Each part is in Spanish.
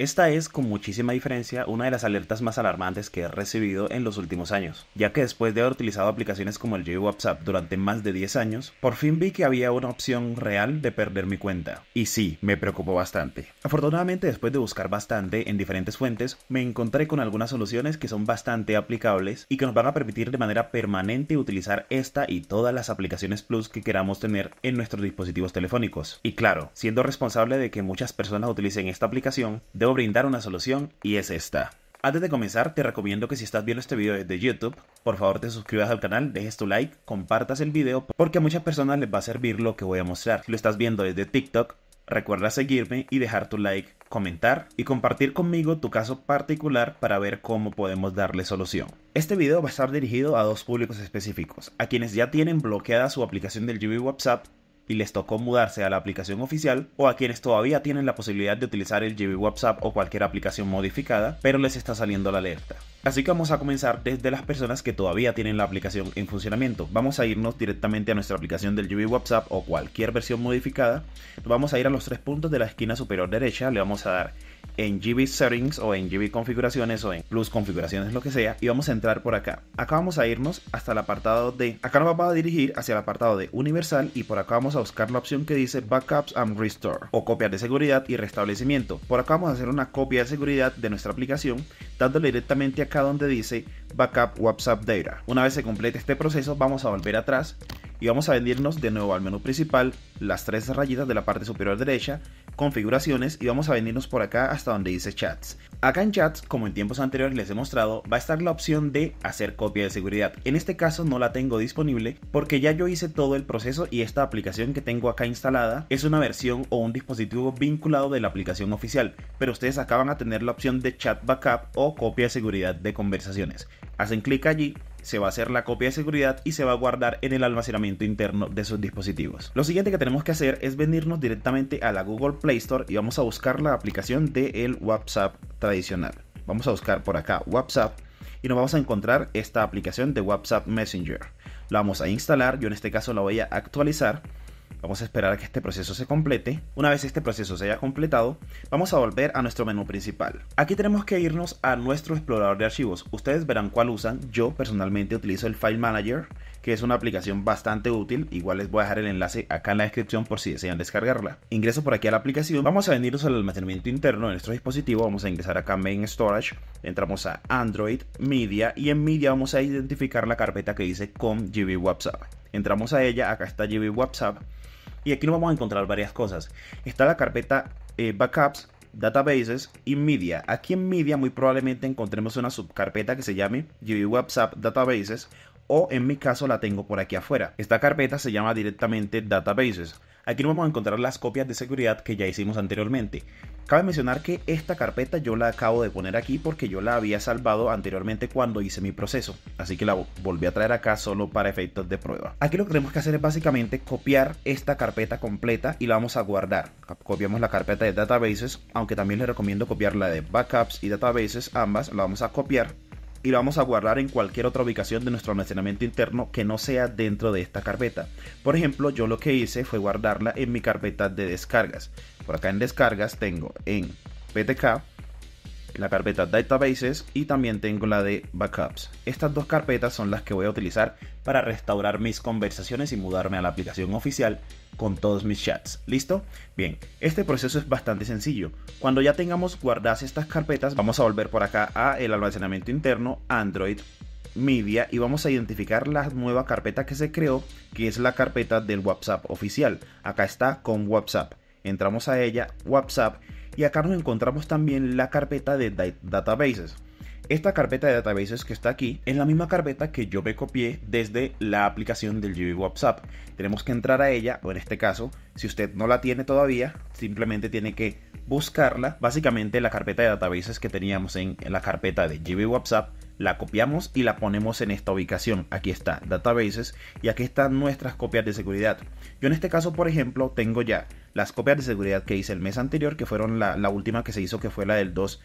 Esta es, con muchísima diferencia, una de las alertas más alarmantes que he recibido en los últimos años, ya que después de haber utilizado aplicaciones como el j WhatsApp durante más de 10 años, por fin vi que había una opción real de perder mi cuenta. Y sí, me preocupó bastante. Afortunadamente, después de buscar bastante en diferentes fuentes, me encontré con algunas soluciones que son bastante aplicables y que nos van a permitir de manera permanente utilizar esta y todas las aplicaciones Plus que queramos tener en nuestros dispositivos telefónicos. Y claro, siendo responsable de que muchas personas utilicen esta aplicación, de brindar una solución y es esta. Antes de comenzar, te recomiendo que si estás viendo este video desde YouTube, por favor te suscribas al canal, dejes tu like, compartas el video, porque a muchas personas les va a servir lo que voy a mostrar. Si lo estás viendo desde TikTok, recuerda seguirme y dejar tu like, comentar y compartir conmigo tu caso particular para ver cómo podemos darle solución. Este video va a estar dirigido a dos públicos específicos, a quienes ya tienen bloqueada su aplicación del GB WhatsApp y les tocó mudarse a la aplicación oficial o a quienes todavía tienen la posibilidad de utilizar el GB WhatsApp o cualquier aplicación modificada, pero les está saliendo la alerta. Así que vamos a comenzar desde las personas que todavía tienen la aplicación en funcionamiento. Vamos a irnos directamente a nuestra aplicación del GB WhatsApp o cualquier versión modificada. Vamos a ir a los tres puntos de la esquina superior derecha, le vamos a dar en GB Settings o en GB Configuraciones o en Plus Configuraciones, lo que sea, y vamos a entrar por acá. Acá vamos a irnos hasta el apartado de, acá nos vamos a dirigir hacia el apartado de Universal y por acá vamos a buscar la opción que dice Backups and Restore o copias de seguridad y restablecimiento. Por acá vamos a hacer una copia de seguridad de nuestra aplicación dándole directamente acá donde dice Backup WhatsApp Data. Una vez se complete este proceso vamos a volver atrás y vamos a venirnos de nuevo al menú principal, las tres rayitas de la parte superior derecha, configuraciones y vamos a venirnos por acá hasta donde dice chats. Acá en chats, como en tiempos anteriores les he mostrado, va a estar la opción de hacer copia de seguridad. En este caso no la tengo disponible porque ya yo hice todo el proceso y esta aplicación que tengo acá instalada es una versión o un dispositivo vinculado de la aplicación oficial, pero ustedes acaban a tener la opción de chat backup o copia de seguridad de conversaciones. Hacen clic allí se va a hacer la copia de seguridad y se va a guardar en el almacenamiento interno de sus dispositivos. Lo siguiente que tenemos que hacer es venirnos directamente a la Google Play Store y vamos a buscar la aplicación del el WhatsApp tradicional. Vamos a buscar por acá WhatsApp y nos vamos a encontrar esta aplicación de WhatsApp Messenger. La vamos a instalar, yo en este caso la voy a actualizar Vamos a esperar a que este proceso se complete. Una vez este proceso se haya completado, vamos a volver a nuestro menú principal. Aquí tenemos que irnos a nuestro explorador de archivos. Ustedes verán cuál usan. Yo personalmente utilizo el File Manager, que es una aplicación bastante útil. Igual les voy a dejar el enlace acá en la descripción por si desean descargarla. Ingreso por aquí a la aplicación. Vamos a venirnos al almacenamiento interno de nuestro dispositivo. Vamos a ingresar acá a Main Storage. Entramos a Android, Media y en Media vamos a identificar la carpeta que dice con GB WhatsApp. Entramos a ella, acá está GB WhatsApp y aquí nos vamos a encontrar varias cosas. Está la carpeta eh, Backups, Databases y Media. Aquí en Media muy probablemente encontremos una subcarpeta que se llame GB WhatsApp Databases o en mi caso la tengo por aquí afuera. Esta carpeta se llama directamente Databases. Aquí no vamos a encontrar las copias de seguridad que ya hicimos anteriormente. Cabe mencionar que esta carpeta yo la acabo de poner aquí porque yo la había salvado anteriormente cuando hice mi proceso, así que la volví a traer acá solo para efectos de prueba. Aquí lo que tenemos que hacer es básicamente copiar esta carpeta completa y la vamos a guardar. Copiamos la carpeta de databases, aunque también les recomiendo copiar la de backups y databases, ambas la vamos a copiar y lo vamos a guardar en cualquier otra ubicación de nuestro almacenamiento interno que no sea dentro de esta carpeta. Por ejemplo, yo lo que hice fue guardarla en mi carpeta de descargas. Por acá en descargas tengo en PTK la carpeta Databases y también tengo la de Backups. Estas dos carpetas son las que voy a utilizar para restaurar mis conversaciones y mudarme a la aplicación oficial con todos mis chats. ¿Listo? Bien, este proceso es bastante sencillo. Cuando ya tengamos guardadas estas carpetas, vamos a volver por acá a el almacenamiento interno Android Media y vamos a identificar la nueva carpeta que se creó, que es la carpeta del WhatsApp oficial. Acá está con WhatsApp. Entramos a ella, WhatsApp, y acá nos encontramos también la carpeta de databases. Esta carpeta de databases que está aquí es la misma carpeta que yo me copié desde la aplicación del GB WhatsApp. Tenemos que entrar a ella, o en este caso, si usted no la tiene todavía, simplemente tiene que buscarla. Básicamente la carpeta de databases que teníamos en la carpeta de GB WhatsApp la copiamos y la ponemos en esta ubicación. Aquí está, databases, y aquí están nuestras copias de seguridad. Yo en este caso, por ejemplo, tengo ya las copias de seguridad que hice el mes anterior, que fueron la, última que se hizo, que fue la del 2,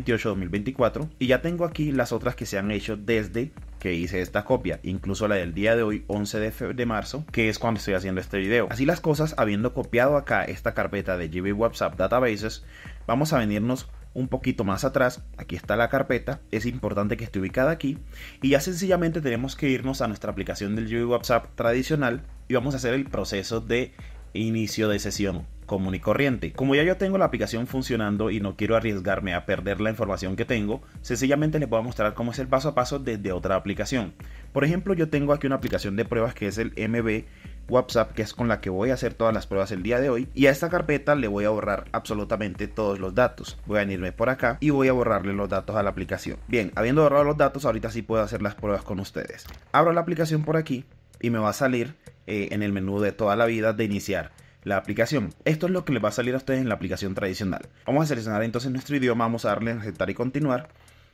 2024 eh, y ya tengo aquí las otras que se han hecho desde que hice esta copia, incluso la del día de hoy 11 de, de, marzo, que es cuando estoy haciendo este video. Así las cosas, habiendo copiado acá esta carpeta de GB WhatsApp Databases, vamos a venirnos un poquito más atrás, aquí está la carpeta, es importante que esté ubicada aquí y ya sencillamente tenemos que irnos a nuestra aplicación del WhatsApp tradicional y vamos a hacer el proceso de inicio de sesión común y corriente. Como ya yo tengo la aplicación funcionando y no quiero arriesgarme a perder la información que tengo, sencillamente les voy a mostrar cómo es el paso a paso desde otra aplicación. Por ejemplo, yo tengo aquí una aplicación de pruebas que es el MB WhatsApp, que es con la que voy a hacer todas las pruebas el día de hoy. Y a esta carpeta le voy a borrar absolutamente todos los datos. Voy a venirme por acá y voy a borrarle los datos a la aplicación. Bien, habiendo borrado los datos, ahorita sí puedo hacer las pruebas con ustedes. Abro la aplicación por aquí y me va a salir eh, en el menú de toda la vida de iniciar la aplicación. Esto es lo que les va a salir a ustedes en la aplicación tradicional. Vamos a seleccionar entonces nuestro idioma, vamos a darle en aceptar y continuar.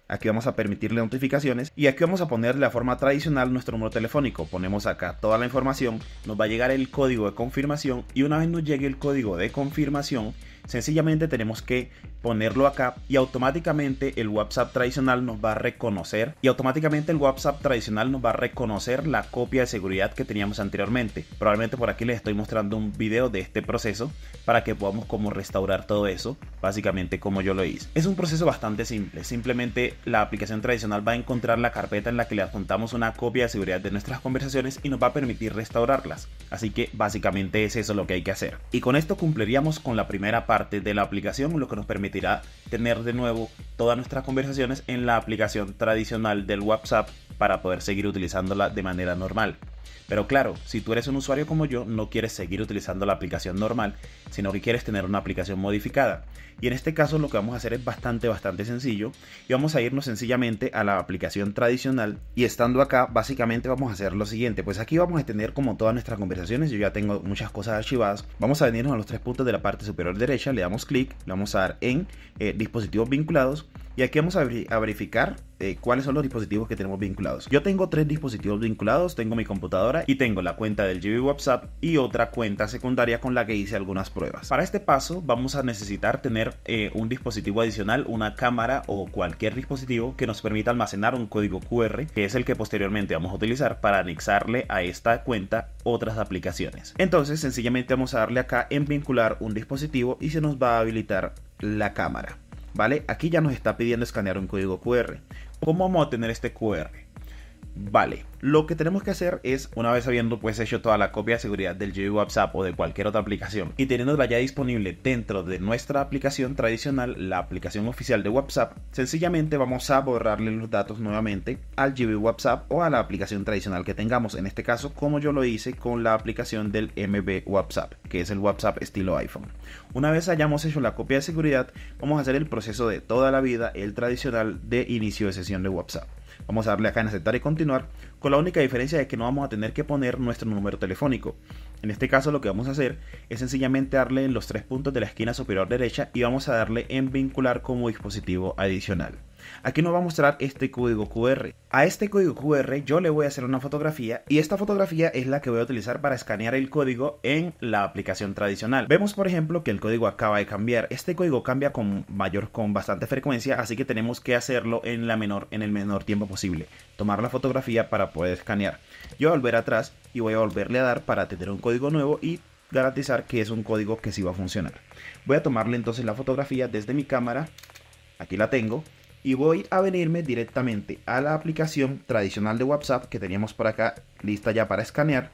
Aquí vamos a permitirle notificaciones y aquí vamos a poner la forma tradicional nuestro número telefónico. Ponemos acá toda la información, nos va a llegar el código de confirmación y una vez nos llegue el código de confirmación, Sencillamente tenemos que ponerlo acá y automáticamente el WhatsApp tradicional nos va a reconocer y automáticamente el WhatsApp tradicional nos va a reconocer la copia de seguridad que teníamos anteriormente. Probablemente por aquí les estoy mostrando un video de este proceso para que podamos como restaurar todo eso, básicamente como yo lo hice. Es un proceso bastante simple, simplemente la aplicación tradicional va a encontrar la carpeta en la que le apuntamos una copia de seguridad de nuestras conversaciones y nos va a permitir restaurarlas. Así que básicamente es eso lo que hay que hacer. Y con esto cumpliríamos con la primera parte parte de la aplicación, lo que nos permitirá tener de nuevo todas nuestras conversaciones en la aplicación tradicional del WhatsApp para poder seguir utilizándola de manera normal. Pero claro, si tú eres un usuario como yo, no quieres seguir utilizando la aplicación normal, sino que quieres tener una aplicación modificada. Y en este caso lo que vamos a hacer es bastante, bastante sencillo. Y vamos a irnos sencillamente a la aplicación tradicional. Y estando acá, básicamente vamos a hacer lo siguiente. Pues aquí vamos a tener como todas nuestras conversaciones. Yo ya tengo muchas cosas archivadas. Vamos a venirnos a los tres puntos de la parte superior derecha. Le damos clic. Le vamos a dar en eh, dispositivos vinculados. Y aquí vamos a verificar eh, cuáles son los dispositivos que tenemos vinculados. Yo tengo tres dispositivos vinculados, tengo mi computadora y tengo la cuenta del GB WhatsApp y otra cuenta secundaria con la que hice algunas pruebas. Para este paso vamos a necesitar tener eh, un dispositivo adicional, una cámara o cualquier dispositivo que nos permita almacenar un código QR, que es el que posteriormente vamos a utilizar para anexarle a esta cuenta otras aplicaciones. Entonces sencillamente vamos a darle acá en vincular un dispositivo y se nos va a habilitar la cámara. ¿Vale? Aquí ya nos está pidiendo escanear un código QR. ¿Cómo vamos a tener este QR? Vale, lo que tenemos que hacer es, una vez habiendo pues hecho toda la copia de seguridad del GB WhatsApp o de cualquier otra aplicación y teniéndola ya disponible dentro de nuestra aplicación tradicional, la aplicación oficial de WhatsApp, sencillamente vamos a borrarle los datos nuevamente al GB WhatsApp o a la aplicación tradicional que tengamos, en este caso como yo lo hice con la aplicación del MB WhatsApp, que es el WhatsApp estilo iPhone. Una vez hayamos hecho la copia de seguridad, vamos a hacer el proceso de toda la vida, el tradicional de inicio de sesión de WhatsApp. Vamos a darle acá en aceptar y continuar, con la única diferencia de que no vamos a tener que poner nuestro número telefónico. En este caso lo que vamos a hacer es sencillamente darle en los tres puntos de la esquina superior derecha y vamos a darle en vincular como dispositivo adicional. Aquí nos va a mostrar este código QR. A este código QR yo le voy a hacer una fotografía y esta fotografía es la que voy a utilizar para escanear el código en la aplicación tradicional. Vemos por ejemplo que el código acaba de cambiar. Este código cambia con mayor con bastante frecuencia, así que tenemos que hacerlo en la menor en el menor tiempo posible. Tomar la fotografía para poder escanear. Yo voy a volver atrás y voy a volverle a dar para tener un código nuevo y garantizar que es un código que sí va a funcionar. Voy a tomarle entonces la fotografía desde mi cámara. Aquí la tengo y voy a venirme directamente a la aplicación tradicional de WhatsApp que teníamos por acá lista ya para escanear.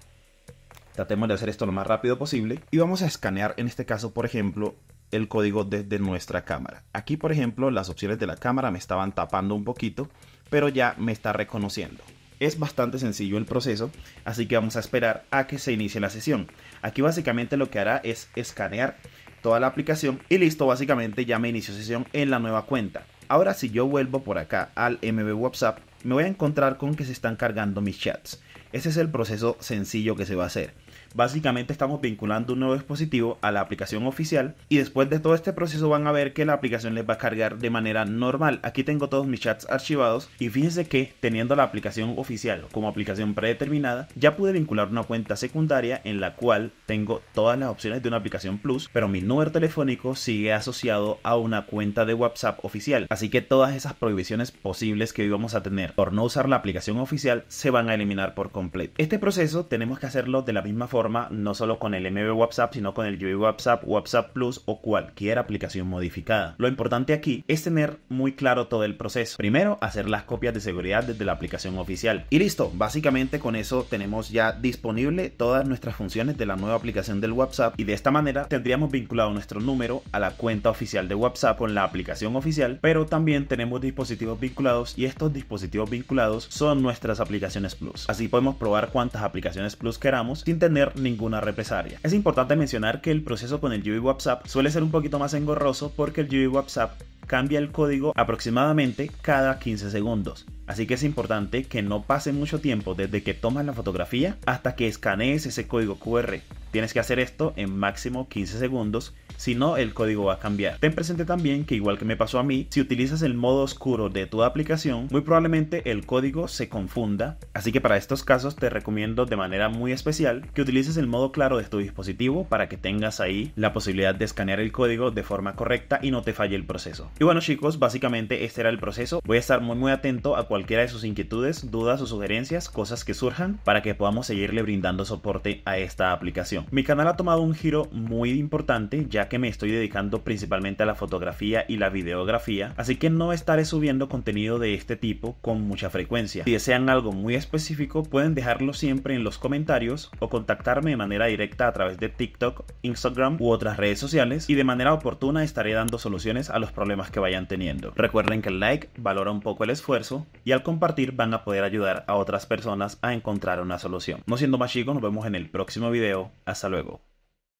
Tratemos de hacer esto lo más rápido posible y vamos a escanear en este caso, por ejemplo, el código desde nuestra cámara. Aquí, por ejemplo, las opciones de la cámara me estaban tapando un poquito, pero ya me está reconociendo. Es bastante sencillo el proceso, así que vamos a esperar a que se inicie la sesión. Aquí básicamente lo que hará es escanear toda la aplicación y listo, básicamente ya me inició sesión en la nueva cuenta. Ahora si yo vuelvo por acá al MB WhatsApp, me voy a encontrar con que se están cargando mis chats. Ese es el proceso sencillo que se va a hacer. Básicamente estamos vinculando un nuevo dispositivo a la aplicación oficial y después de todo este proceso van a ver que la aplicación les va a cargar de manera normal. Aquí tengo todos mis chats archivados y fíjense que teniendo la aplicación oficial como aplicación predeterminada ya pude vincular una cuenta secundaria en la cual tengo todas las opciones de una aplicación Plus, pero mi número telefónico sigue asociado a una cuenta de WhatsApp oficial. Así que todas esas prohibiciones posibles que íbamos a tener por no usar la aplicación oficial se van a eliminar por completo. Este proceso tenemos que hacerlo de la misma forma no solo con el MB WhatsApp, sino con el UI WhatsApp, WhatsApp Plus o cualquier aplicación modificada. Lo importante aquí es tener muy claro todo el proceso. Primero, hacer las copias de seguridad desde la aplicación oficial. Y listo, básicamente con eso tenemos ya disponible todas nuestras funciones de la nueva aplicación del WhatsApp y de esta manera tendríamos vinculado nuestro número a la cuenta oficial de WhatsApp con la aplicación oficial, pero también tenemos dispositivos vinculados y estos dispositivos vinculados son nuestras aplicaciones Plus. Así podemos probar cuántas aplicaciones Plus queramos sin tener ninguna represalia. Es importante mencionar que el proceso con el GUI WhatsApp suele ser un poquito más engorroso porque el GUI WhatsApp cambia el código aproximadamente cada 15 segundos. Así que es importante que no pase mucho tiempo desde que tomas la fotografía hasta que escanees ese código QR. Tienes que hacer esto en máximo 15 segundos si no el código va a cambiar. Ten presente también que igual que me pasó a mí, si utilizas el modo oscuro de tu aplicación, muy probablemente el código se confunda, así que para estos casos te recomiendo de manera muy especial que utilices el modo claro de tu dispositivo para que tengas ahí la posibilidad de escanear el código de forma correcta y no te falle el proceso. Y bueno chicos, básicamente este era el proceso. Voy a estar muy muy atento a cualquiera de sus inquietudes, dudas o sugerencias, cosas que surjan para que podamos seguirle brindando soporte a esta aplicación. Mi canal ha tomado un giro muy importante ya que me estoy dedicando principalmente a la fotografía y la videografía, así que no estaré subiendo contenido de este tipo con mucha frecuencia. Si desean algo muy específico, pueden dejarlo siempre en los comentarios o contactarme de manera directa a través de TikTok, Instagram u otras redes sociales y de manera oportuna estaré dando soluciones a los problemas que vayan teniendo. Recuerden que el like valora un poco el esfuerzo y al compartir van a poder ayudar a otras personas a encontrar una solución. No siendo más chicos, nos vemos en el próximo video. Hasta luego.